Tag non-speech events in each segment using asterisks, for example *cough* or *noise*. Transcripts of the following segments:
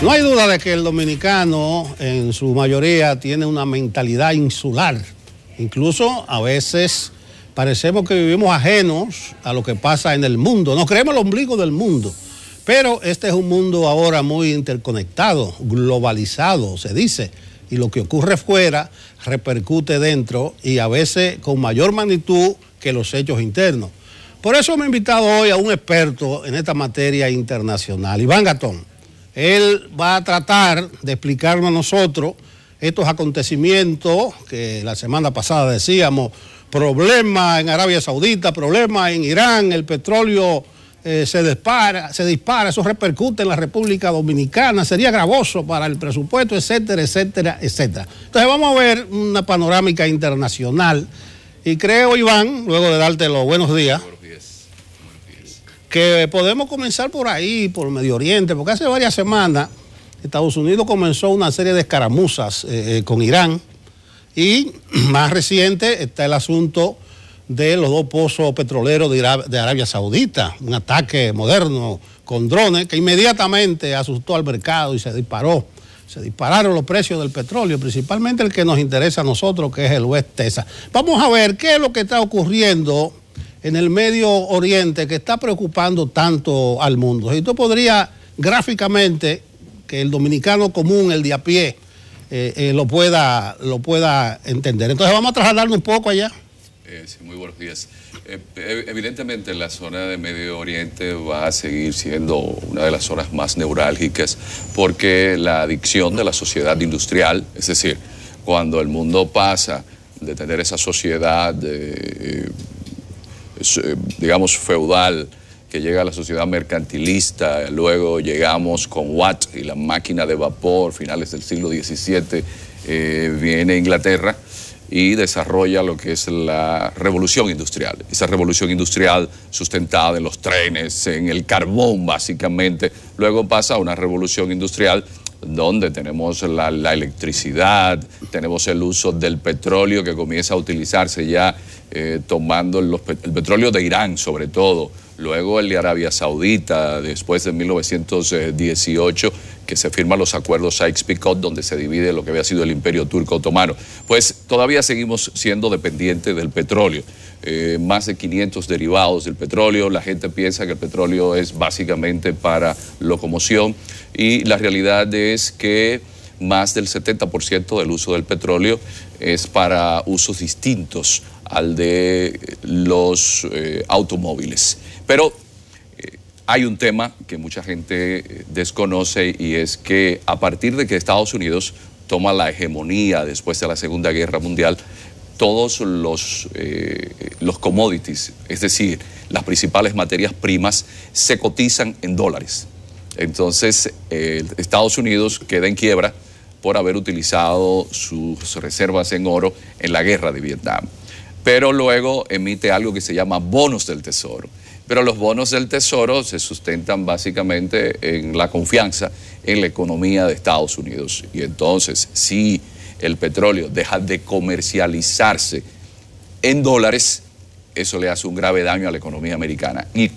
No hay duda de que el dominicano en su mayoría tiene una mentalidad insular. Incluso a veces parecemos que vivimos ajenos a lo que pasa en el mundo. Nos creemos el ombligo del mundo. Pero este es un mundo ahora muy interconectado, globalizado, se dice. Y lo que ocurre fuera repercute dentro y a veces con mayor magnitud que los hechos internos. Por eso me he invitado hoy a un experto en esta materia internacional, Iván Gatón. Él va a tratar de explicarnos a nosotros estos acontecimientos que la semana pasada decíamos, problema en Arabia Saudita, problema en Irán, el petróleo eh, se, dispara, se dispara, eso repercute en la República Dominicana, sería gravoso para el presupuesto, etcétera, etcétera, etcétera. Entonces vamos a ver una panorámica internacional y creo, Iván, luego de darte los buenos días que podemos comenzar por ahí, por el Medio Oriente, porque hace varias semanas Estados Unidos comenzó una serie de escaramuzas eh, eh, con Irán y *clears throat* más reciente está el asunto de los dos pozos petroleros de, de Arabia Saudita, un ataque moderno con drones que inmediatamente asustó al mercado y se disparó. Se dispararon los precios del petróleo, principalmente el que nos interesa a nosotros, que es el West Texas. Vamos a ver qué es lo que está ocurriendo en el Medio Oriente que está preocupando tanto al mundo. ¿Y tú podría gráficamente que el dominicano común, el de a pie, eh, eh, lo, pueda, lo pueda entender. Entonces vamos a trasladarnos un poco allá. Eh, sí, muy buenos días. evidentemente la zona de Medio Oriente va a seguir siendo una de las zonas más neurálgicas porque la adicción de la sociedad industrial, es decir, cuando el mundo pasa de tener esa sociedad... de eh, digamos, feudal que llega a la sociedad mercantilista, luego llegamos con Watt y la máquina de vapor, finales del siglo XVII, eh, viene Inglaterra y desarrolla lo que es la revolución industrial. Esa revolución industrial sustentada en los trenes, en el carbón básicamente, luego pasa a una revolución industrial donde tenemos la, electricidad, tenemos el uso del petróleo que comienza a utilizarse ya eh, tomando el petróleo de Irán sobre todo luego el de Arabia Saudita, después de 1918, que se firman los acuerdos Sykes-Picot, donde se divide lo que había sido el imperio turco otomano. Pues todavía seguimos siendo dependientes del petróleo. Eh, más de 500 derivados del petróleo, la gente piensa que el petróleo es básicamente para locomoción y la realidad es que más del 70% del uso del petróleo es para usos distintos al de los eh, automóviles. Pero eh, hay un tema que mucha gente eh, desconoce y es que a partir de que Estados Unidos toma la hegemonía después de la Segunda Guerra Mundial, todos los, los commodities, es decir, las principales materias primas, se cotizan en dólares. Entonces, Estados Unidos queda en quiebra por haber utilizado sus reservas en oro en la guerra de Vietnam pero luego emite algo que se llama bonos del tesoro. Pero los bonos del tesoro se sustentan básicamente en la confianza en la economía de Estados Unidos. Y entonces, si el petróleo deja de comercializarse en dólares, eso le hace un grave daño a la economía americana. ¿Y,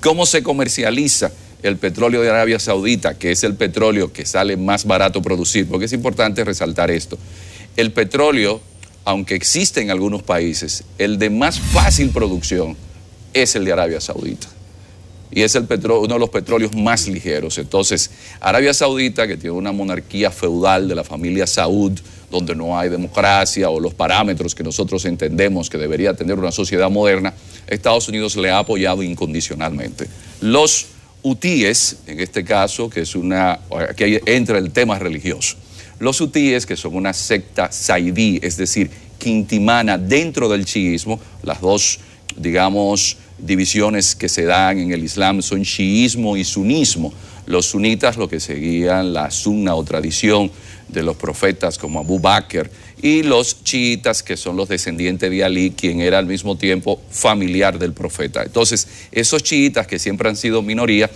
cómo se comercializa? el petróleo de Arabia Saudita, que es el petróleo que sale más barato producir, porque es importante resaltar esto. El petróleo aunque existe en algunos países, el de más fácil producción es el de Arabia Saudita. Y es el uno de los petróleos más ligeros. Entonces, Arabia Saudita, que tiene una monarquía feudal de la familia Saud, donde no hay democracia o los parámetros que nosotros entendemos que debería tener una sociedad moderna, Estados Unidos le ha apoyado incondicionalmente. Los hutíes, en este caso, que es una. Aquí entra el tema religioso. Los hutíes, que son una secta saidí, es decir, quintimana dentro del chiismo, las dos, digamos, divisiones que se dan en el Islam son chiismo y sunismo. Los sunitas lo que seguían la sunna o tradición de los profetas como Abu Bakr y los chiitas que son los descendientes de Ali, quien era al mismo tiempo familiar del profeta. Entonces, esos chiitas que siempre han sido minoría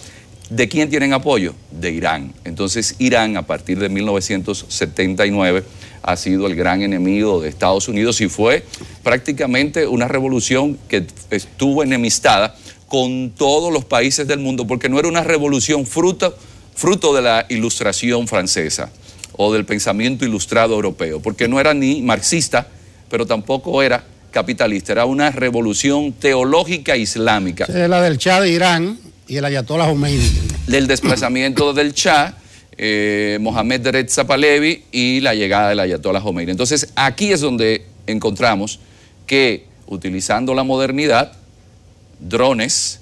¿De quién tienen apoyo? De Irán. Entonces Irán a partir de 1979 ha sido el gran enemigo de Estados Unidos y fue prácticamente una revolución que estuvo enemistada con todos los países del mundo porque no era una revolución fruto, fruto de la ilustración francesa o del pensamiento ilustrado europeo, porque no era ni marxista, pero tampoco era capitalista, era una revolución teológica islámica. Es la del Shah de Irán, y el Ayatollah Khomeini. Del desplazamiento del Shah, eh, Mohamed Reza Zapalevi y la llegada del Ayatollah Khomeini. Entonces, aquí es donde encontramos que utilizando la modernidad, drones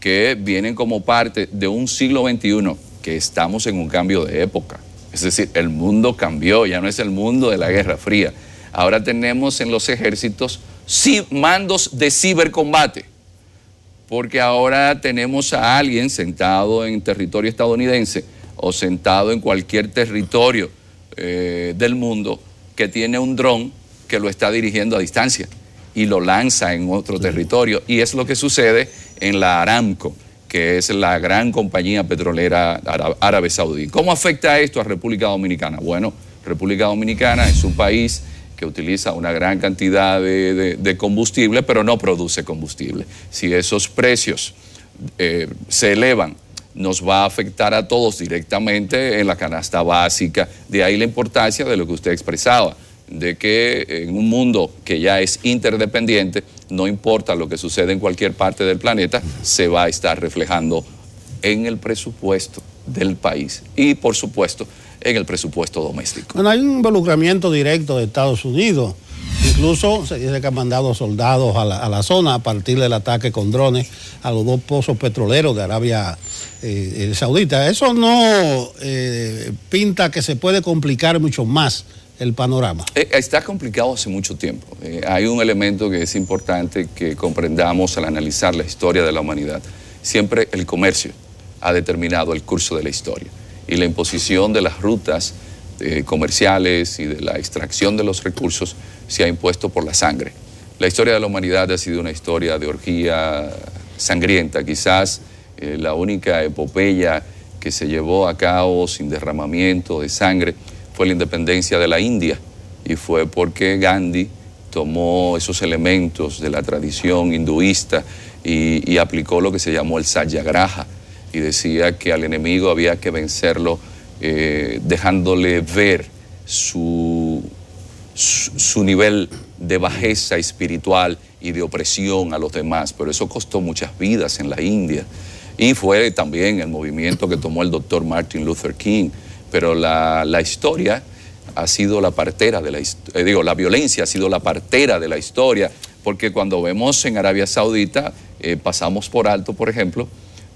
que vienen como parte de un siglo XXI, que estamos en un cambio de época. Es decir, el mundo cambió, ya no es el mundo de la Guerra Fría. Ahora tenemos en los ejércitos mandos de cibercombate porque ahora tenemos a alguien sentado en territorio estadounidense o sentado en cualquier territorio eh, del mundo que tiene un dron que lo está dirigiendo a distancia y lo lanza en otro territorio. Y es lo que sucede en la Aramco, que es la gran compañía petrolera árabe saudí. ¿Cómo afecta esto a República Dominicana? Bueno, República Dominicana es un país que utiliza una gran cantidad de, combustible, pero no produce combustible. Si esos precios eh, se elevan, nos va a afectar a todos directamente en la canasta básica. De ahí la importancia de lo que usted expresaba, de que en un mundo que ya es interdependiente, no importa lo que sucede en cualquier parte del planeta, se va a estar reflejando en el presupuesto del país y, por supuesto, en el presupuesto doméstico. Bueno, hay un involucramiento directo de Estados Unidos. Incluso se dice que han mandado soldados a la, zona a partir del ataque con drones a los dos pozos petroleros de Arabia eh, eh, Saudita. Eso no eh, pinta que se puede complicar mucho más el panorama. Está complicado hace mucho tiempo. hay un elemento que es importante que comprendamos al analizar la historia de la humanidad. Siempre el comercio ha determinado el curso de la historia y la imposición de las rutas eh, comerciales y de la extracción de los recursos se ha impuesto por la sangre. La historia de la humanidad ha sido una historia de orgía sangrienta, quizás eh, la única epopeya que se llevó a cabo sin derramamiento de sangre fue la independencia de la India y fue porque Gandhi tomó esos elementos de la tradición hinduista y, y aplicó lo que se llamó el satyagraha, y decía que al enemigo había que vencerlo eh, dejándole ver su, su, nivel de bajeza espiritual y de opresión a los demás, pero eso costó muchas vidas en la India. Y fue también el movimiento que tomó el doctor Martin Luther King, pero la, historia ha sido la partera de la eh, digo, la violencia ha sido la partera de la historia, porque cuando vemos en Arabia Saudita, eh, pasamos por alto, por ejemplo,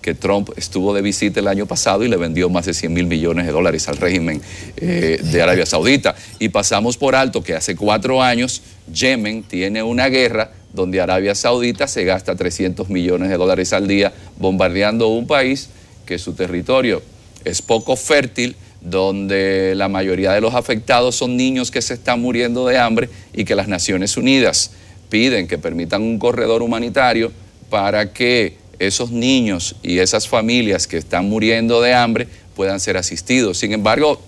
que Trump estuvo de visita el año pasado y le vendió más de 100 mil millones de dólares al régimen eh, de Arabia Saudita. Y pasamos por alto que hace cuatro años Yemen tiene una guerra donde Arabia Saudita se gasta 300 millones de dólares al día bombardeando un país que su territorio es poco fértil, donde la mayoría de los afectados son niños que se están muriendo de hambre y que las Naciones Unidas piden que permitan un corredor humanitario para que esos niños y esas familias que están muriendo de hambre puedan ser asistidos. Sin embargo,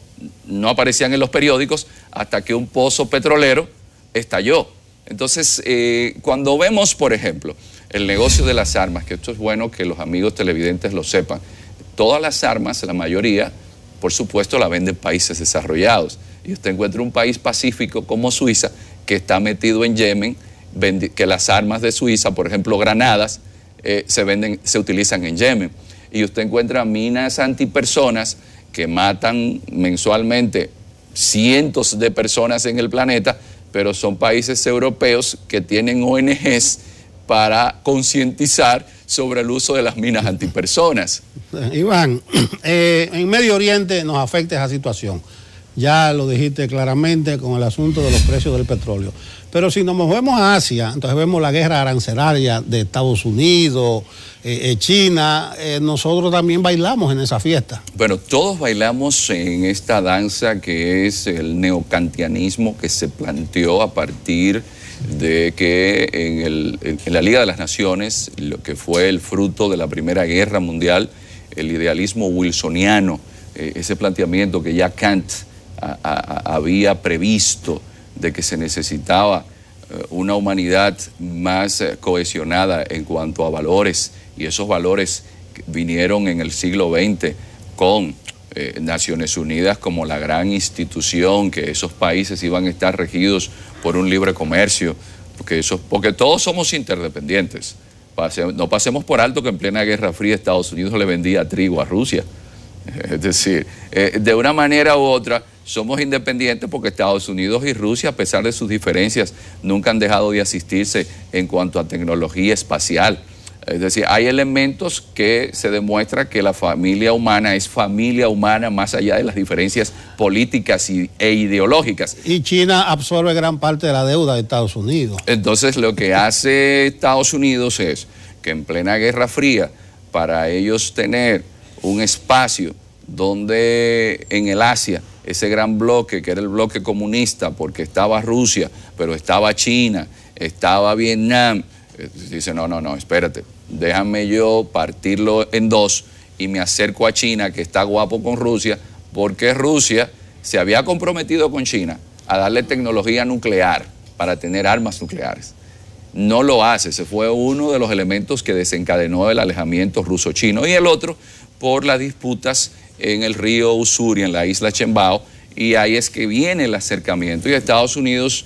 no aparecían en los periódicos hasta que un pozo petrolero estalló. Entonces, eh, cuando vemos, por ejemplo, el negocio de las armas, que esto es bueno que los amigos televidentes lo sepan, todas las armas, la mayoría, por supuesto, la venden países desarrollados. Y usted encuentra un país pacífico como Suiza que está metido en Yemen, que las armas de Suiza, por ejemplo, granadas, eh, se venden, se utilizan en Yemen. Y usted encuentra minas antipersonas que matan mensualmente cientos de personas en el planeta, pero son países europeos que tienen ONGs para concientizar sobre el uso de las minas antipersonas. *laughs* Iván, *clears throat* eh, en Medio Oriente nos afecta esa situación. Ya lo dijiste claramente con el asunto de los precios del petróleo. Pero si nos movemos a Asia, entonces vemos la guerra arancelaria de Estados Unidos, eh, eh, China, eh, nosotros también bailamos en esa fiesta. Bueno, todos bailamos en esta danza que es el neocantianismo que se planteó a partir de que en, el, la Liga de las Naciones, lo que fue el fruto de la Primera Guerra Mundial, el idealismo wilsoniano, ese planteamiento que ya Kant había previsto de que se necesitaba eh, una humanidad más eh, cohesionada en cuanto a valores y esos valores vinieron en el siglo XX con eh, Naciones Unidas como la gran institución que esos países iban a estar regidos por un libre comercio, porque, eso, porque todos somos interdependientes. no pasemos por alto que en plena Guerra Fría Estados Unidos le vendía trigo a Rusia. *laughs* Es decir, de una manera u otra somos independientes porque Estados Unidos y Rusia, a pesar de sus diferencias, nunca han dejado de asistirse en cuanto a tecnología espacial. Es decir, hay elementos que se demuestra que la familia humana es familia humana más allá de las diferencias políticas e ideológicas. Y China absorbe gran parte de la deuda de Estados Unidos. Entonces lo que hace Estados Unidos es que en plena Guerra Fría, para ellos tener un espacio donde en el Asia ese gran bloque que era el bloque comunista, porque estaba Rusia, pero estaba China, estaba Vietnam. Eh, dice, no, no, no, espérate, déjame yo partirlo en dos y me acerco a China, que está guapo con Rusia, porque Rusia se había comprometido con China a darle tecnología nuclear para tener armas nucleares. No lo hace, ese fue uno de los elementos que desencadenó el alejamiento ruso-chino y el otro por las disputas en el río Usuri, en la isla Chembao, y ahí es que viene el acercamiento. Y Estados Unidos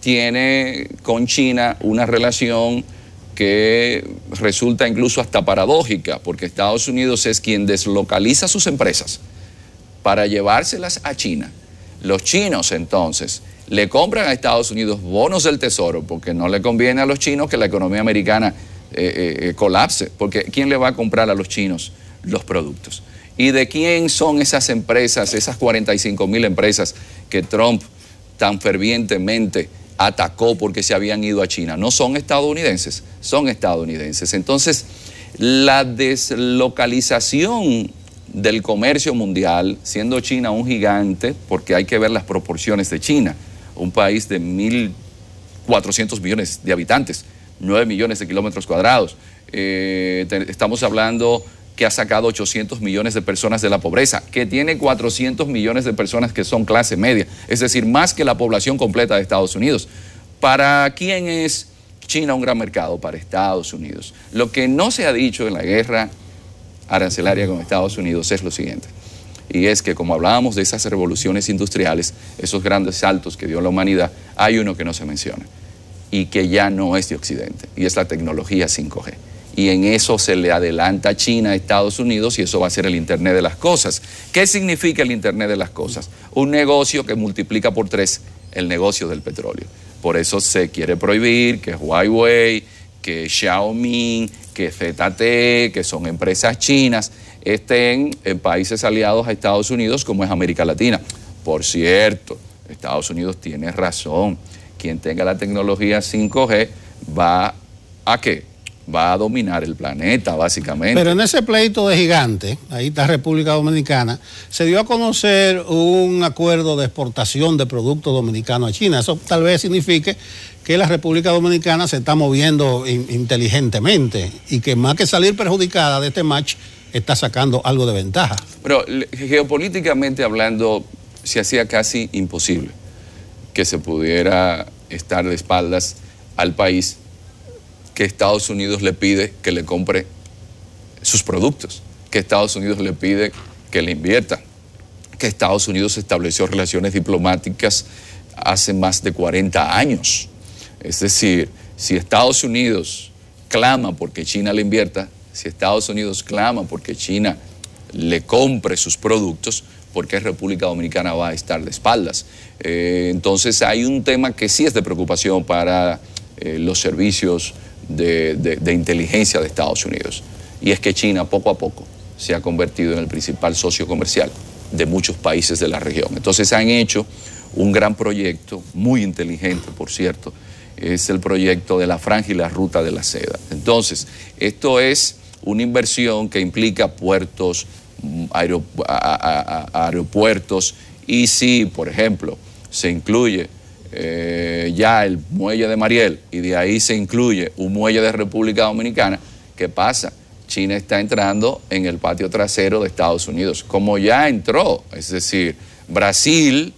tiene con China una relación que resulta incluso hasta paradójica, porque Estados Unidos es quien deslocaliza sus empresas para llevárselas a China. Los chinos entonces le compran a Estados Unidos bonos del tesoro, porque no le conviene a los chinos que la economía americana eh, eh, eh, colapse, porque ¿quién le va a comprar a los chinos los productos? ¿Y de quién son esas empresas, esas 45 mil empresas que Trump tan fervientemente atacó porque se habían ido a China? No son estadounidenses, son estadounidenses. Entonces, la deslocalización del comercio mundial, siendo China un gigante, porque hay que ver las proporciones de China, un país de 1.400 millones de habitantes, 9 millones de kilómetros cuadrados. Eh, estamos hablando que ha sacado 800 millones de personas de la pobreza, que tiene 400 millones de personas que son clase media, es decir, más que la población completa de Estados Unidos. ¿Para quién es China un gran mercado? Para Estados Unidos. Lo que no se ha dicho en la guerra arancelaria con Estados Unidos es lo siguiente, y es que como hablábamos de esas revoluciones industriales, esos grandes saltos que dio la humanidad, hay uno que no se menciona y que ya no es de Occidente, y es la tecnología 5G y en eso se le adelanta China, a Estados Unidos y eso va a ser el Internet de las Cosas. ¿Qué significa el Internet de las Cosas? Un negocio que multiplica por tres el negocio del petróleo. Por eso se quiere prohibir que Huawei, que Xiaomi, que ZTE, que son empresas chinas, estén en países aliados a Estados Unidos como es América Latina. Por cierto, Estados Unidos tiene razón. Quien tenga la tecnología 5G va a qué? va a dominar el planeta, básicamente. Pero en ese pleito de gigante, ahí está República Dominicana, se dio a conocer un acuerdo de exportación de productos dominicanos a China. Eso tal vez signifique que la República Dominicana se está moviendo inteligentemente y que más que salir perjudicada de este match, está sacando algo de ventaja. Pero geopolíticamente hablando, se hacía casi imposible que se pudiera estar de espaldas al país que Estados Unidos le pide que le compre sus productos, que Estados Unidos le pide que le invierta, que Estados Unidos estableció relaciones diplomáticas hace más de 40 años. Es decir, si Estados Unidos clama porque China le invierta, si Estados Unidos clama porque China le compre sus productos, porque República Dominicana va a estar de espaldas. Eh, entonces hay un tema que sí es de preocupación para eh, los servicios de, inteligencia de Estados Unidos. Y es que China poco a poco se ha convertido en el principal socio comercial de muchos países de la región. Entonces han hecho un gran proyecto, muy inteligente por cierto, es el proyecto de la franja y la ruta de la seda. Entonces, esto es una inversión que implica puertos, mm, aeropuertos y si, por ejemplo, se incluye eh, ya el muelle de Mariel y de ahí se incluye un muelle de República Dominicana, ¿qué pasa? China está entrando en el patio trasero de Estados Unidos, como ya entró, es decir, Brasil,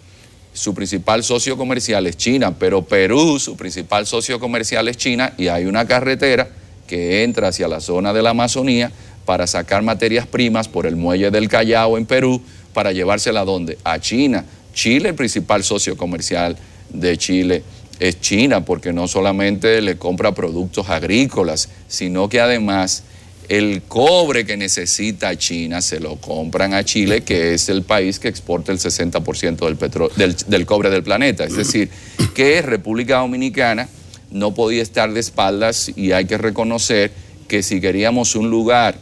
su principal socio comercial es China, pero Perú, su principal socio comercial es China, y hay una carretera que entra hacia la zona de la Amazonía para sacar materias primas por el muelle del Callao en Perú, para llevársela a dónde? A China. Chile, el principal socio comercial de Chile es China, porque no solamente le compra productos agrícolas, sino que además el cobre que necesita China se lo compran a Chile, que es el país que exporta el 60% del, del cobre del planeta. Es decir, que República Dominicana no podía estar de espaldas y hay que reconocer que si queríamos un lugar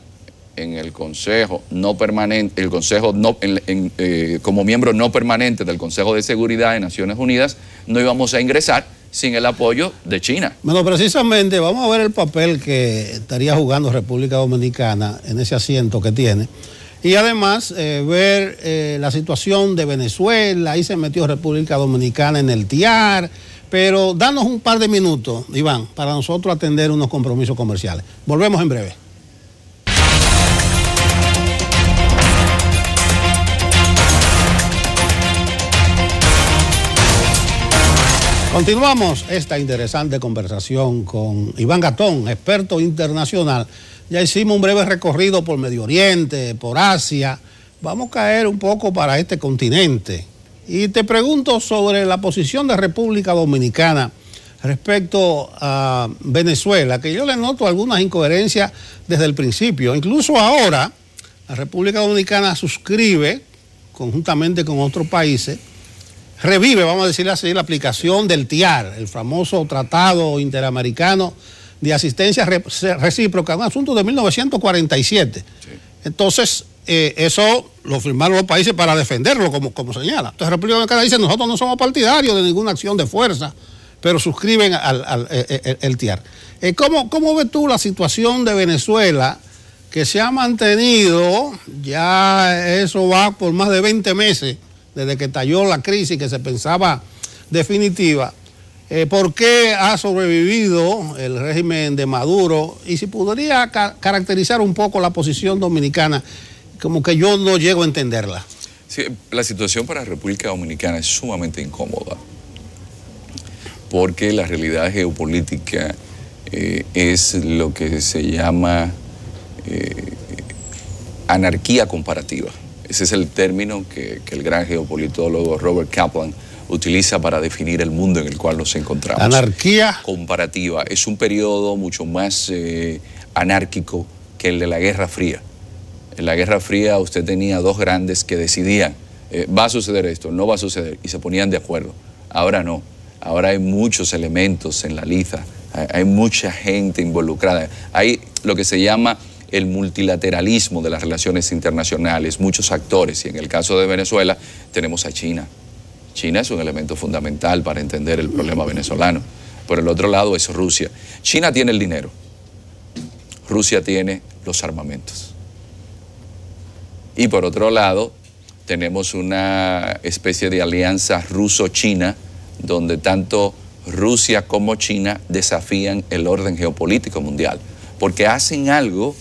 en el Consejo no permanente, el Consejo no, eh, como miembro no permanente del Consejo de Seguridad de Naciones Unidas, no íbamos a ingresar sin el apoyo de China. Bueno, precisamente vamos a ver el papel que estaría jugando República Dominicana en ese asiento que tiene. Y además eh, ver eh, la situación de Venezuela, ahí se metió República Dominicana en el TIAR, pero danos un par de minutos, Iván, para nosotros atender unos compromisos comerciales. Volvemos en breve. Continuamos esta interesante conversación con Iván Gatón, experto internacional. Ya hicimos un breve recorrido por Medio Oriente, por Asia. Vamos a caer un poco para este continente. Y te pregunto sobre la posición de República Dominicana respecto a Venezuela, que yo le noto algunas incoherencias desde el principio. Incluso ahora, la República Dominicana suscribe, conjuntamente con otros países, revive, vamos a decirle así, la aplicación del TIAR, el famoso Tratado Interamericano de Asistencia Recíproca, un asunto de 1947. Entonces, eh, eso lo firmaron los países para defenderlo, como, como señala. Entonces, República Dominicana dice, nosotros no somos partidarios de ninguna acción de fuerza, pero suscriben al, eh, eh, TIAR. ¿cómo, ¿Cómo ves tú la situación de Venezuela? que se ha mantenido, ya eso va por más de 20 meses, desde que estalló la crisis que se pensaba definitiva, eh, por qué ha sobrevivido el régimen de Maduro y si podría caracterizar un poco la posición dominicana, como que yo no llego a entenderla. Sí, la situación para la República Dominicana es sumamente incómoda, porque la realidad geopolítica eh, es lo que se llama eh, anarquía comparativa. Ese es el término que, el gran geopolitólogo Robert Kaplan utiliza para definir el mundo en el cual nos encontramos. Anarquía. Comparativa. Es un periodo mucho más eh, anárquico que el de la Guerra Fría. En la Guerra Fría usted tenía dos grandes que decidían, eh, va a suceder esto, no va a suceder, y se ponían de acuerdo. Ahora no. Ahora hay muchos elementos en la liza, hay, hay mucha gente involucrada. Hay lo que se llama el multilateralismo de las relaciones internacionales, muchos actores, y en el caso de Venezuela tenemos a China. China es un elemento fundamental para entender el problema venezolano. Por el otro lado es Rusia. China tiene el dinero, Rusia tiene los armamentos. Y por otro lado, tenemos una especie de alianza ruso-china, donde tanto Rusia como China desafían el orden geopolítico mundial, porque hacen algo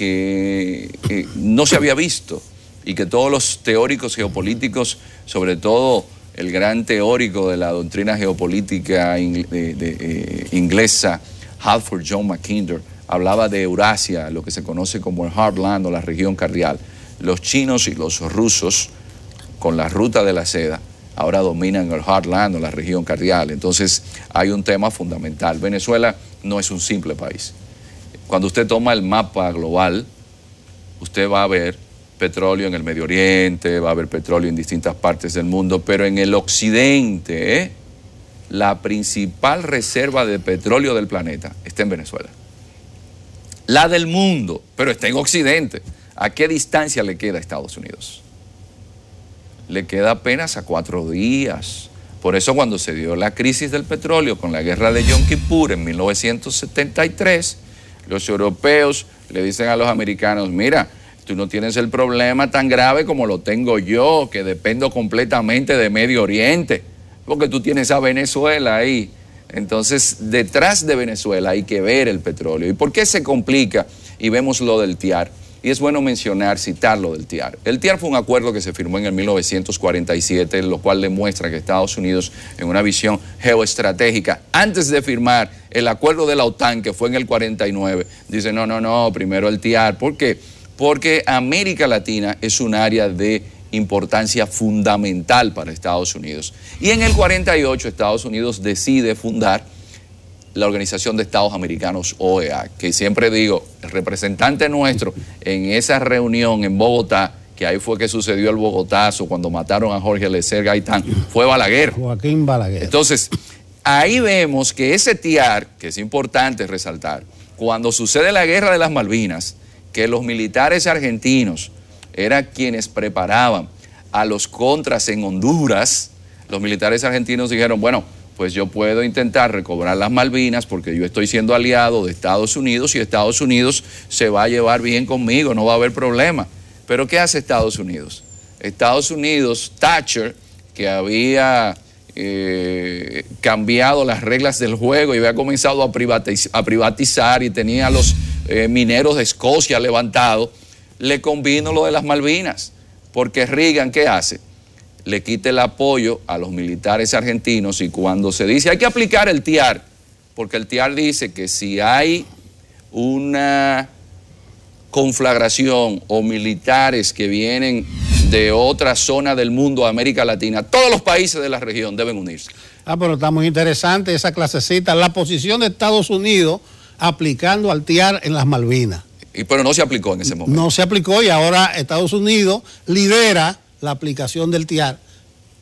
que eh, no se había visto y que todos los teóricos geopolíticos, sobre todo el gran teórico de la doctrina geopolítica eh, inglesa, Halford John Mackinder, hablaba de Eurasia, lo que se conoce como el Heartland o la región cardial. Los chinos y los rusos, con la ruta de la seda, ahora dominan el Heartland o la región cardial. Entonces hay un tema fundamental. Venezuela no es un simple país. Cuando usted toma el mapa global, usted va a ver petróleo en el Medio Oriente, va a haber petróleo en distintas partes del mundo, pero en el occidente, la principal reserva de petróleo del planeta está en Venezuela. La del mundo, pero está en occidente. ¿A qué distancia le queda a Estados Unidos? Le queda apenas a cuatro días. Por eso cuando se dio la crisis del petróleo con la guerra de Yom Kippur en 1973, los europeos le dicen a los americanos, mira, tú no tienes el problema tan grave como lo tengo yo, que dependo completamente de Medio Oriente, porque tú tienes a Venezuela ahí. Entonces, detrás de Venezuela hay que ver el petróleo. ¿Y por qué se complica? Y vemos lo del TIAR. Y es bueno mencionar, citarlo del TIAR. El TIAR fue un acuerdo que se firmó en el 1947, lo cual demuestra que Estados Unidos, en una visión geoestratégica, antes de firmar el acuerdo de la OTAN, que fue en el 49, dice, no, no, no, primero el TIAR. ¿Por qué? Porque América Latina es un área de importancia fundamental para Estados Unidos. Y en el 48 Estados Unidos decide fundar la Organización de Estados Americanos, OEA, que siempre digo, el representante nuestro en esa reunión en Bogotá, que ahí fue que sucedió el Bogotazo, cuando mataron a Jorge Lecer Gaitán, fue Balaguer. Joaquín Balaguer. Entonces, ahí vemos que ese tiar, que es importante resaltar, cuando sucede la guerra de las Malvinas, que los militares argentinos eran quienes preparaban a los contras en Honduras, los militares argentinos dijeron, bueno, pues yo puedo intentar recobrar las Malvinas porque yo estoy siendo aliado de Estados Unidos y Estados Unidos se va a llevar bien conmigo, no va a haber problema. Pero ¿qué hace Estados Unidos? Estados Unidos, Thatcher, que había eh, cambiado las reglas del juego y había comenzado a, privatizar y tenía a los eh, mineros de Escocia levantados, le convino lo de las Malvinas. Porque Reagan, ¿qué hace? le quite el apoyo a los militares argentinos y cuando se dice hay que aplicar el TIAR, porque el TIAR dice que si hay una conflagración o militares que vienen de otra zona del mundo, América Latina, todos los países de la región deben unirse. Ah, pero está muy interesante esa clasecita, la posición de Estados Unidos aplicando al TIAR en las Malvinas. Y pero no se aplicó en ese momento. No se aplicó y ahora Estados Unidos lidera la aplicación del TIAR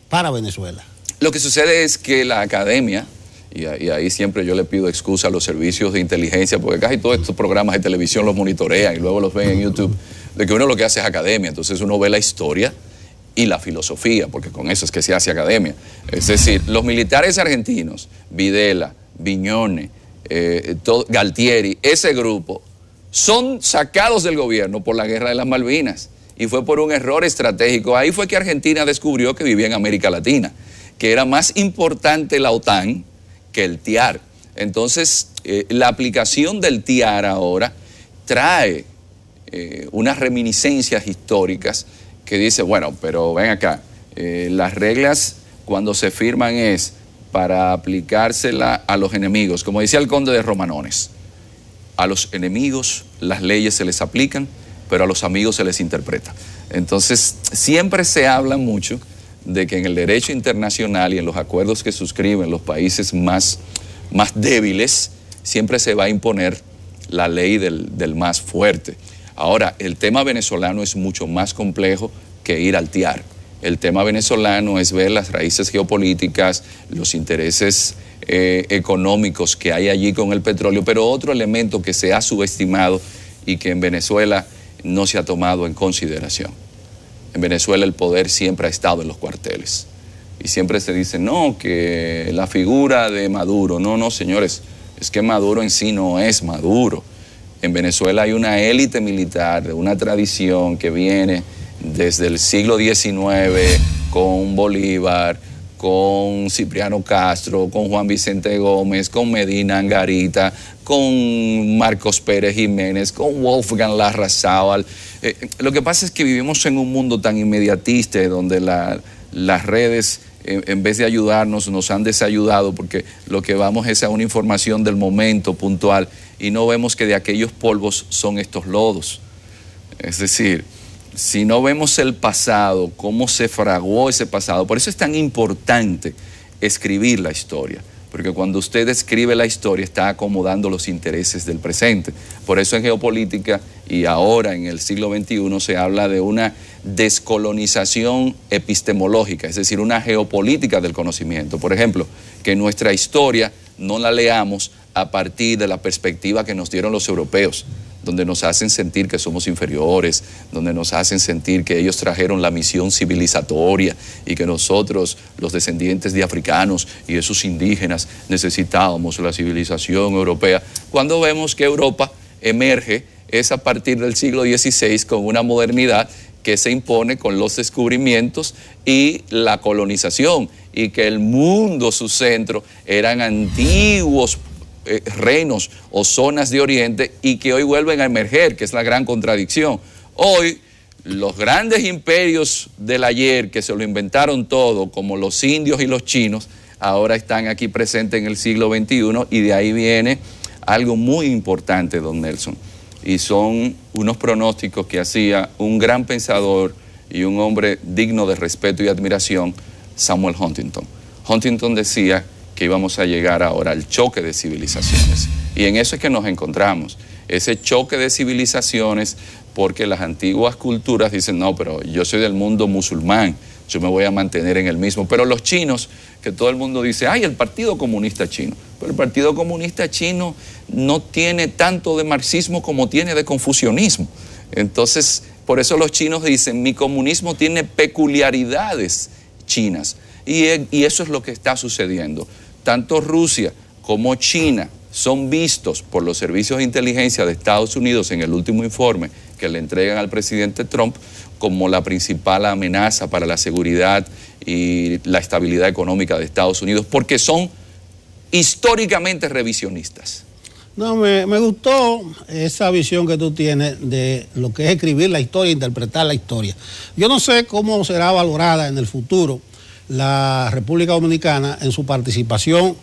para Venezuela. Lo que sucede es que la academia, y, ahí siempre yo le pido excusa a los servicios de inteligencia, porque casi todos estos programas de televisión los monitorean y luego los ven en YouTube, de que uno lo que hace es academia, entonces uno ve la historia y la filosofía, porque con eso es que se hace academia. Es decir, los militares argentinos, Videla, Viñone, eh, Galtieri, ese grupo, son sacados del gobierno por la guerra de las Malvinas y fue por un error estratégico. Ahí fue que Argentina descubrió que vivía en América Latina, que era más importante la OTAN que el TIAR. Entonces, eh, la aplicación del TIAR ahora trae eh, unas reminiscencias históricas que dice, bueno, pero ven acá, eh, las reglas cuando se firman es para aplicársela a los enemigos, como decía el conde de Romanones. A los enemigos las leyes se les aplican pero a los amigos se les interpreta. Entonces, siempre se habla mucho de que en el derecho internacional y en los acuerdos que suscriben los países más, más débiles, siempre se va a imponer la ley del, más fuerte. Ahora, el tema venezolano es mucho más complejo que ir al tiar. El tema venezolano es ver las raíces geopolíticas, los intereses eh, económicos que hay allí con el petróleo, pero otro elemento que se ha subestimado y que en Venezuela no se ha tomado en consideración. En Venezuela el poder siempre ha estado en los cuarteles. Y siempre se dice, no, que la figura de Maduro. No, no, señores, es que Maduro en sí no es Maduro. En Venezuela hay una élite militar, una tradición que viene desde el siglo XIX con Bolívar, con Cipriano Castro, con Juan Vicente Gómez, con Medina Angarita, con Marcos Pérez Jiménez, con Wolfgang Larrazábal. Eh, lo que pasa es que vivimos en un mundo tan inmediatista donde las redes en, vez de ayudarnos, nos han desayudado porque lo que vamos es a una información del momento puntual y no vemos que de aquellos polvos son estos lodos. Es decir, si no vemos el pasado, cómo se fraguó ese pasado, por eso es tan importante escribir la historia. Porque cuando usted escribe la historia está acomodando los intereses del presente. Por eso en geopolítica y ahora en el siglo XXI se habla de una descolonización epistemológica, es decir, una geopolítica del conocimiento. Por ejemplo, que nuestra historia no la leamos a partir de la perspectiva que nos dieron los europeos, donde nos hacen sentir que somos inferiores, donde nos hacen sentir que ellos trajeron la misión civilizatoria y que nosotros, los descendientes de africanos y de sus indígenas, necesitábamos la civilización europea, cuando vemos que Europa emerge es a partir del siglo XVI con una modernidad que se impone con los descubrimientos y la colonización y que el mundo, su centro, eran antiguos eh, reinos o zonas de Oriente y que hoy vuelven a emerger, que es la gran contradicción. Hoy los grandes imperios del ayer que se lo inventaron todo, como los indios y los chinos, ahora están aquí presentes en el siglo XXI y de ahí viene algo muy importante, don Nelson. Y son unos pronósticos que hacía un gran pensador y un hombre digno de respeto y admiración, Samuel Huntington. Huntington decía que íbamos a llegar ahora al choque de civilizaciones. Y en eso es que nos encontramos, ese choque de civilizaciones, porque las antiguas culturas dicen, no, pero yo soy del mundo musulmán, yo me voy a mantener en el mismo. Pero los chinos, que todo el mundo dice, ay, el Partido Comunista Chino. Pero el Partido Comunista Chino no tiene tanto de marxismo como tiene de confucianismo. Entonces, por eso los chinos dicen, mi comunismo tiene peculiaridades chinas. Y, y eso es lo que está sucediendo tanto Rusia como China son vistos por los servicios de inteligencia de Estados Unidos en el último informe que le entregan al presidente Trump como la principal amenaza para la seguridad y la estabilidad económica de Estados Unidos, porque son históricamente revisionistas. No, me, gustó esa visión que tú tienes de lo que es escribir la historia, interpretar la historia. Yo no sé cómo será valorada en el futuro la República Dominicana en su participación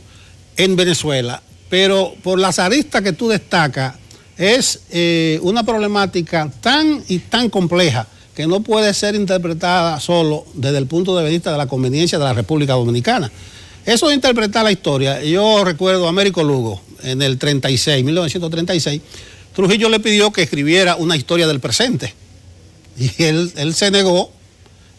en Venezuela, pero por las aristas que tú destacas, es eh, una problemática tan y tan compleja que no puede ser interpretada solo desde el punto de vista de la conveniencia de la República Dominicana. Eso de interpretar la historia, yo recuerdo a Américo Lugo en el 36, 1936, Trujillo le pidió que escribiera una historia del presente y él se negó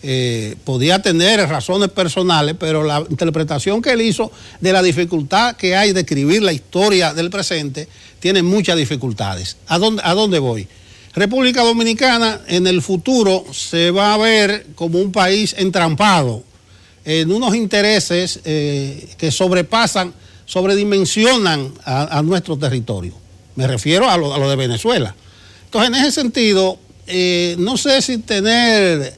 eh, podía tener razones personales, pero la interpretación que él hizo de la dificultad que hay de escribir la historia del presente tiene muchas dificultades. ¿A dónde, voy? República Dominicana en el futuro se va a ver como un país entrampado en unos intereses eh, que sobrepasan, sobredimensionan a, nuestro territorio. Me refiero a lo, de Venezuela. Entonces, en ese sentido, eh, no sé si tener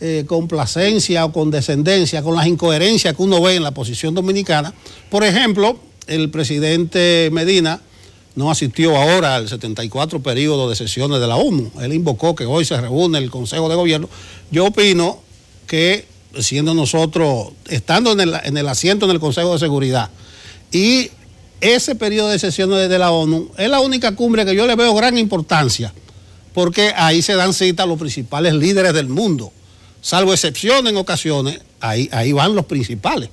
eh, complacencia o condescendencia con las incoherencias que uno ve en la posición dominicana. Por ejemplo, el presidente Medina no asistió ahora al 74 periodo de sesiones de la ONU. Él invocó que hoy se reúne el Consejo de Gobierno. Yo opino que siendo nosotros, estando en el, asiento en el Consejo de Seguridad y ese periodo de sesiones de la ONU, es la única cumbre que yo le veo gran importancia, porque ahí se dan cita a los principales líderes del mundo salvo excepción en ocasiones, ahí, ahí van los principales.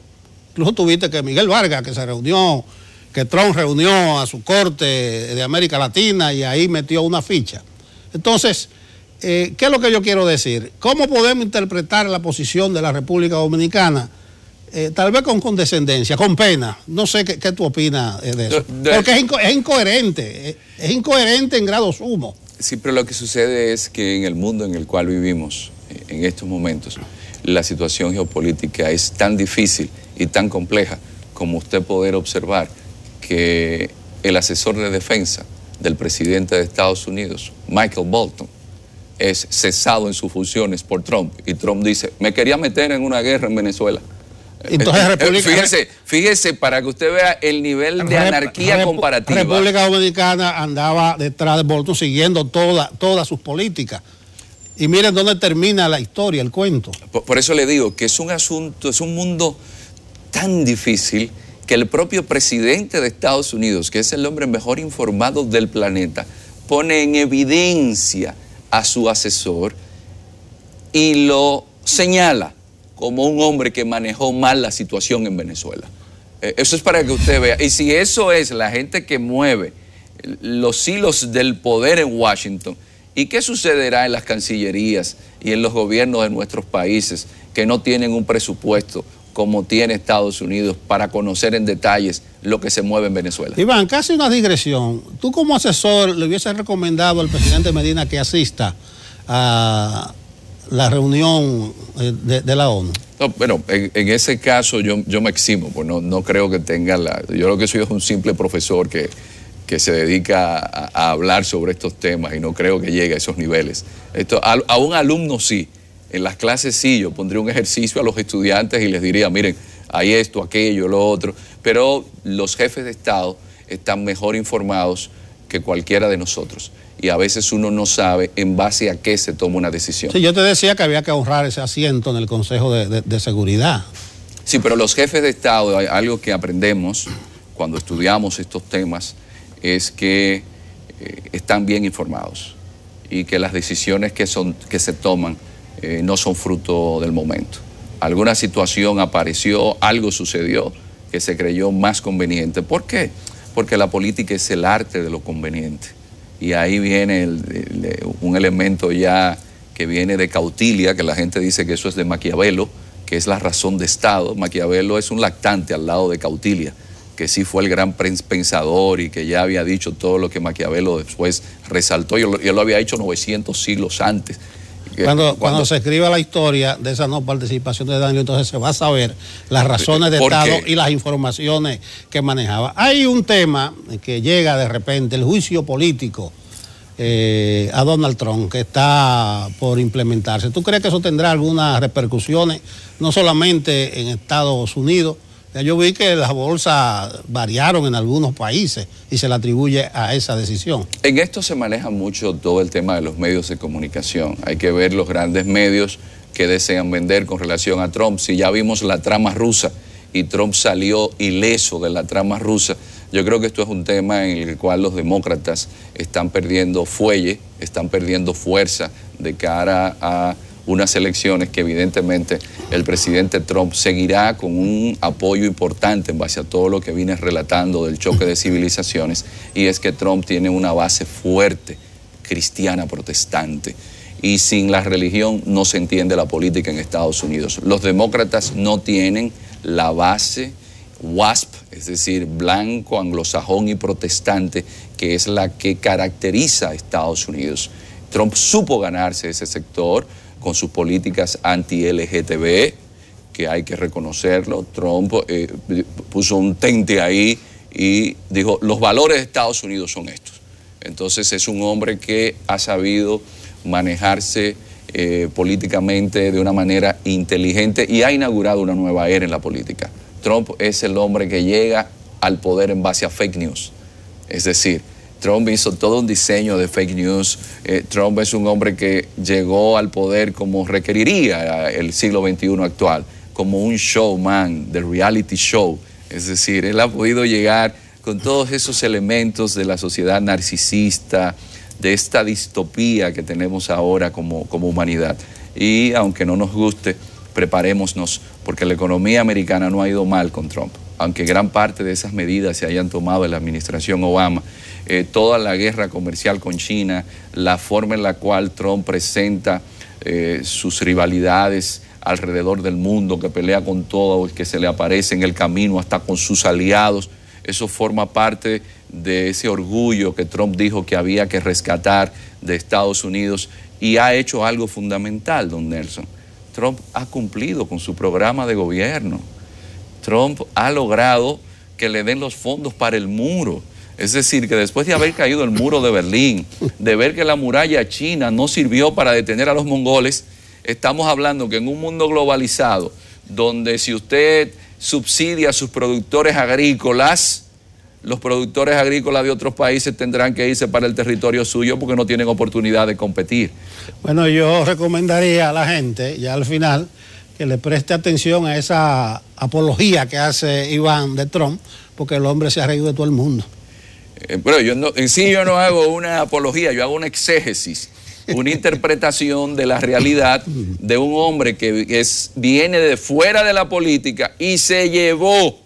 Incluso tuviste que Miguel Vargas, que se reunió, que Trump reunió a su corte de América Latina y ahí metió una ficha. Entonces, eh, ¿qué es lo que yo quiero decir? ¿Cómo podemos interpretar la posición de la República Dominicana? Eh, tal vez con condescendencia, con pena. No sé qué, qué tú opinas eh, de eso. Porque es, es incoherente, es incoherente en grado sumo. Sí, pero lo que sucede es que en el mundo en el cual vivimos, en estos momentos la situación geopolítica es tan difícil y tan compleja como usted poder observar que el asesor de defensa del presidente de Estados Unidos, Michael Bolton, es cesado en sus funciones por Trump y Trump dice, me quería meter en una guerra en Venezuela. Entonces, eh, eh, fíjese, fíjese para que usted vea el nivel de anarquía comparativa la República Dominicana andaba detrás de Bolton siguiendo todas sus políticas. Y miren dónde termina la historia, el cuento. Por, eso le digo que es un asunto, es un mundo tan difícil que el propio presidente de Estados Unidos, que es el hombre mejor informado del planeta, pone en evidencia a su asesor y lo señala como un hombre que manejó mal la situación en Venezuela. Eh, eso es para que usted vea. Y si eso es la gente que mueve los hilos del poder en Washington, ¿Y qué sucederá en las cancillerías y en los gobiernos de nuestros países que no tienen un presupuesto como tiene Estados Unidos para conocer en detalles lo que se mueve en Venezuela? Iván, casi una digresión. Tú como asesor le hubieses recomendado al presidente Medina que asista a la reunión eh, de, la ONU. bueno, en, ese caso yo, me eximo, pues no, creo que tenga la... Yo creo que soy es un simple profesor que que se dedica a, hablar sobre estos temas y no creo que llegue a esos niveles. Esto, a, un alumno sí, en las clases sí, yo pondría un ejercicio a los estudiantes y les diría, miren, hay esto, aquello, lo otro, pero los jefes de Estado están mejor informados que cualquiera de nosotros. Y a veces uno no sabe en base a qué se toma una decisión. Sí, yo te decía que había que ahorrar ese asiento en el Consejo de, de Seguridad. Sí, pero los jefes de Estado, algo que aprendemos cuando estudiamos estos temas, es que eh, están bien informados y que las decisiones que, son, que se toman eh, no son fruto del momento. Alguna situación apareció, algo sucedió que se creyó más conveniente. ¿Por qué? Porque la política es el arte de lo conveniente. Y ahí viene un elemento ya que viene de cautilia, que la gente dice que eso es de Maquiavelo, que es la razón de Estado. Maquiavelo es un lactante al lado de cautilia que sí fue el gran pensador y que ya había dicho todo lo que Maquiavelo después resaltó, y él lo había hecho 900 siglos antes. Cuando, cuando, se escriba la historia de esa no participación de Daniel entonces se va a saber las razones de Estado y las informaciones que manejaba. Hay un tema que llega de repente, el juicio político eh, a Donald Trump, que está por implementarse. ¿Tú crees que eso tendrá algunas repercusiones, no solamente en Estados Unidos, yo vi que las bolsas variaron en algunos países y se le atribuye a esa decisión. En esto se maneja mucho todo el tema de los medios de comunicación. Hay que ver los grandes medios que desean vender con relación a Trump. Si ya vimos la trama rusa y Trump salió ileso de la trama rusa, yo creo que esto es un tema en el cual los demócratas están perdiendo fuelle, están perdiendo fuerza de cara a unas elecciones que evidentemente el presidente Trump seguirá con un apoyo importante en base a todo lo que viene relatando del choque de civilizaciones, y es que Trump tiene una base fuerte, cristiana, protestante. Y sin la religión no se entiende la política en Estados Unidos. Los demócratas no tienen la base WASP, es decir, blanco, anglosajón y protestante, que es la que caracteriza a Estados Unidos. Trump supo ganarse ese sector, con sus políticas anti-LGTB, que hay que reconocerlo. Trump eh, puso un tente ahí y dijo, los valores de Estados Unidos son estos. Entonces es un hombre que ha sabido manejarse eh, políticamente de una manera inteligente y ha inaugurado una nueva era en la política. Trump es el hombre que llega al poder en base a fake news. Es decir, Trump hizo todo un diseño de fake news. Eh, Trump es un hombre que llegó al poder como requeriría eh, el siglo XXI actual, como un showman del reality show. Es decir, él ha podido llegar con todos esos elementos de la sociedad narcisista, de esta distopía que tenemos ahora como, como humanidad. Y aunque no nos guste, preparémonos, porque la economía americana no ha ido mal con Trump aunque gran parte de esas medidas se hayan tomado en la administración Obama, eh, toda la guerra comercial con China, la forma en la cual Trump presenta eh, sus rivalidades alrededor del mundo, que pelea con todo, que se le aparece en el camino hasta con sus aliados, eso forma parte de ese orgullo que Trump dijo que había que rescatar de Estados Unidos y ha hecho algo fundamental, don Nelson. Trump ha cumplido con su programa de gobierno. Trump ha logrado que le den los fondos para el muro. Es decir, que después de haber caído el muro de Berlín, de ver que la muralla china no sirvió para detener a los mongoles, estamos hablando que en un mundo globalizado, donde si usted subsidia a sus productores agrícolas, los productores agrícolas de otros países tendrán que irse para el territorio suyo porque no tienen oportunidad de competir. Bueno, yo recomendaría a la gente, ya al final, que le preste atención a esa apología que hace Iván de Trump, porque el hombre se ha reído de todo el mundo. Eh, pero yo no, en sí yo no hago una apología, yo hago una exégesis, una interpretación de la realidad de un hombre que viene de fuera de la política y se llevó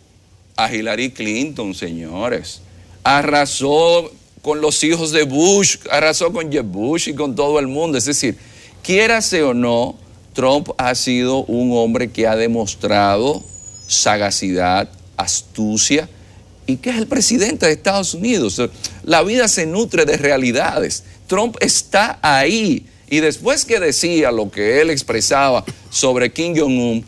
a Hillary Clinton, señores. Arrasó con los hijos de Bush, arrasó con Jeb Bush y con todo el mundo. Es decir, quiérase o no, Trump ha sido un hombre que ha demostrado sagacidad, astucia, y que es el presidente de Estados Unidos. La vida se nutre de realidades. Trump está ahí. Y después que decía lo que él expresaba sobre Kim Jong-un,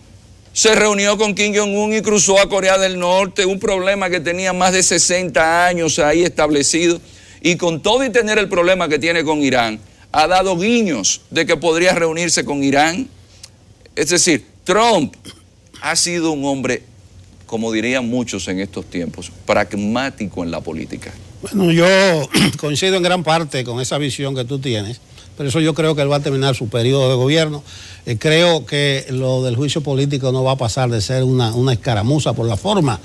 se reunió con Kim Jong-un y cruzó a Corea del Norte, un problema que tenía más de 60 años ahí establecido. Y con todo y tener el problema que tiene con Irán, ha dado guiños de que podría reunirse con Irán. Es decir, Trump ha sido un hombre, como dirían muchos en estos tiempos, pragmático en la política. Bueno, yo *clears throat* coincido en gran parte con esa visión que tú tienes. pero eso yo creo que él va a terminar su periodo de gobierno. Eh, creo que lo del juicio político no va a pasar de ser una escaramuza por la forma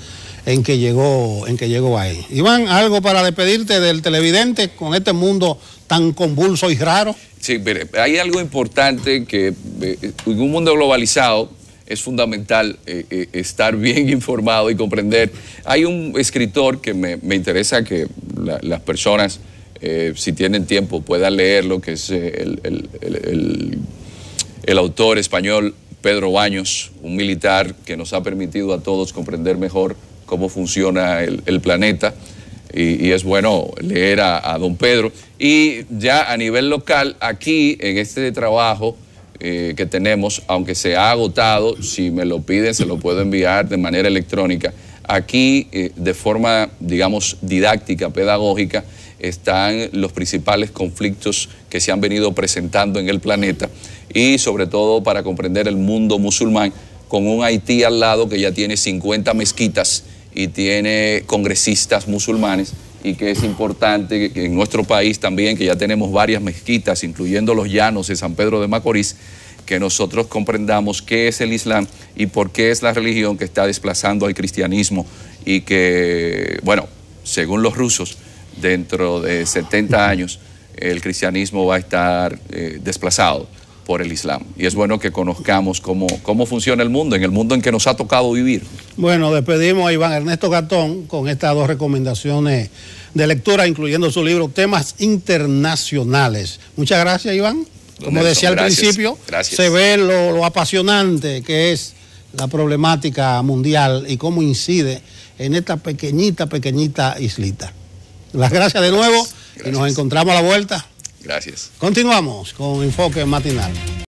en que llegó, en que llegó ahí. Iván, algo para despedirte del televidente con este mundo tan convulso y raro. Sí, pero hay algo importante que eh, en un mundo globalizado es fundamental eh, eh, estar bien *laughs* informado y comprender. Hay un escritor que me, interesa que las personas, si tienen tiempo, puedan leerlo, que es el autor español Pedro Baños, un militar que nos ha permitido a todos comprender mejor cómo funciona el, planeta. Y, es bueno leer a, don Pedro. Y ya a nivel local, aquí en este trabajo eh, que tenemos, aunque se ha agotado, si me lo piden se lo puedo enviar de manera electrónica, aquí eh, de forma, digamos, didáctica, pedagógica, están los principales conflictos que se han venido presentando en el planeta y sobre todo para comprender el mundo musulmán con un Haití al lado que ya tiene 50 mezquitas y tiene congresistas musulmanes y que es importante que en nuestro país también, que ya tenemos varias mezquitas, incluyendo los llanos de San Pedro de Macorís, que nosotros comprendamos qué es el Islam y por qué es la religión que está desplazando al cristianismo y que, bueno, según los rusos, dentro de 70 años el cristianismo va a estar eh, desplazado por el Islam. Y es bueno que conozcamos cómo, cómo funciona el mundo, en el mundo en que nos ha tocado vivir. Bueno, despedimos a Iván Ernesto Gatón con estas dos recomendaciones de lectura, incluyendo su libro Temas Internacionales. Muchas gracias, Iván. Como decía al principio, se ve lo, apasionante que es la problemática mundial y cómo incide en esta pequeñita, pequeñita islita. Las gracias de nuevo y nos encontramos a la vuelta. Gracias. Continuamos con Enfoque Matinal.